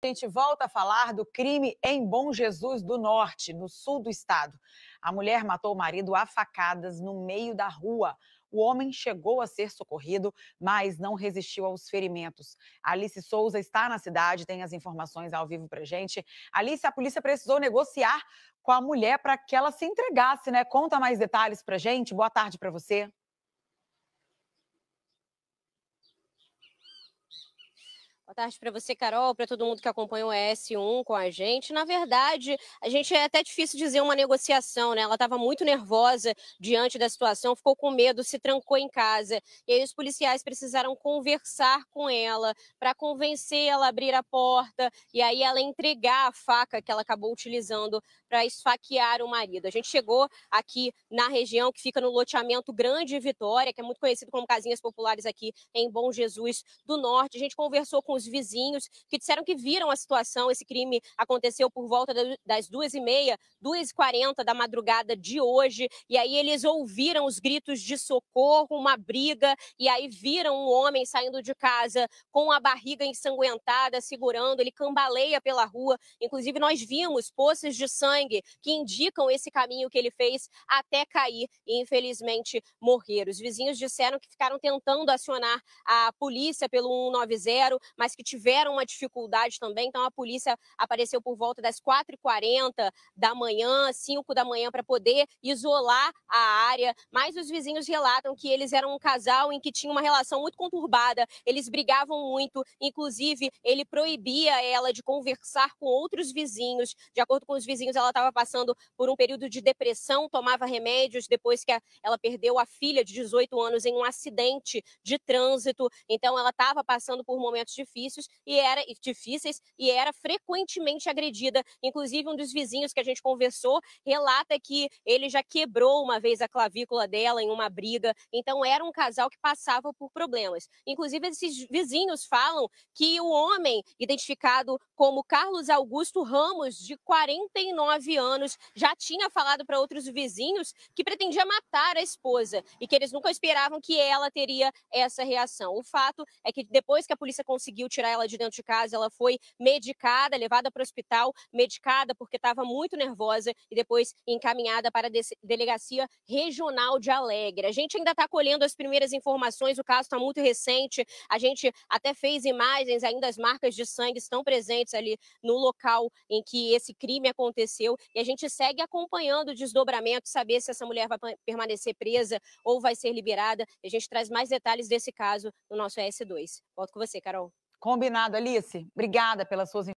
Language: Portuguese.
A gente volta a falar do crime em Bom Jesus do Norte, no sul do estado. A mulher matou o marido a facadas no meio da rua. O homem chegou a ser socorrido, mas não resistiu aos ferimentos. Alice Souza está na cidade, tem as informações ao vivo pra gente. Alice, a polícia precisou negociar com a mulher para que ela se entregasse, né? Conta mais detalhes pra gente. Boa tarde para você. Boa tarde para você, Carol, para todo mundo que acompanha o ES1 com a gente. Na verdade, a gente é até difícil dizer uma negociação, né? Ela estava muito nervosa diante da situação, ficou com medo, se trancou em casa. E aí os policiais precisaram conversar com ela para convencer ela a abrir a porta e aí ela entregar a faca que ela acabou utilizando para esfaquear o marido. A gente chegou aqui na região que fica no loteamento Grande Vitória, que é muito conhecido como Casinhas Populares aqui em Bom Jesus do Norte. A gente conversou com os vizinhos, que disseram que viram a situação. Esse crime aconteceu por volta das duas e meia, duas e quarenta da madrugada de hoje. E aí eles ouviram os gritos de socorro, uma briga, e aí viram um homem saindo de casa com a barriga ensanguentada, segurando, ele cambaleia pela rua. Inclusive, nós vimos poças de sangue que indicam esse caminho que ele fez até cair e, infelizmente, morrer. Os vizinhos disseram que ficaram tentando acionar a polícia pelo 190, mas mas que tiveram uma dificuldade também. Então a polícia apareceu por volta das 4h40 da manhã, 5 da manhã, para poder isolar a área. Mas os vizinhos relatam que eles eram um casal em que tinha uma relação muito conturbada, eles brigavam muito, inclusive ele proibia ela de conversar com outros vizinhos. De acordo com os vizinhos, ela estava passando por um período de depressão, tomava remédios depois que ela perdeu a filha de 18 anos em um acidente de trânsito. Então ela estava passando por momentos difíceis difíceis e era difíceis e era frequentemente agredida. Inclusive um dos vizinhos que a gente conversou relata que ele já quebrou uma vez a clavícula dela em uma briga. Então era um casal que passava por problemas. Inclusive esses vizinhos falam que o homem identificado como Carlos Augusto Ramos, de 49 anos, já tinha falado para outros vizinhos que pretendia matar a esposa e que eles nunca esperavam que ela teria essa reação. O fato é que depois que a polícia conseguiu conseguiu tirar ela de dentro de casa, ela foi medicada, levada para o hospital, medicada porque estava muito nervosa e depois encaminhada para a delegacia regional de Alegre. A gente ainda está colhendo as primeiras informações, o caso está muito recente, a gente até fez imagens, ainda as marcas de sangue estão presentes ali no local em que esse crime aconteceu e a gente segue acompanhando o desdobramento, saber se essa mulher vai permanecer presa ou vai ser liberada. A gente traz mais detalhes desse caso no nosso S2. Volto com você, Carol. Combinado, Alice. Obrigada pelas suas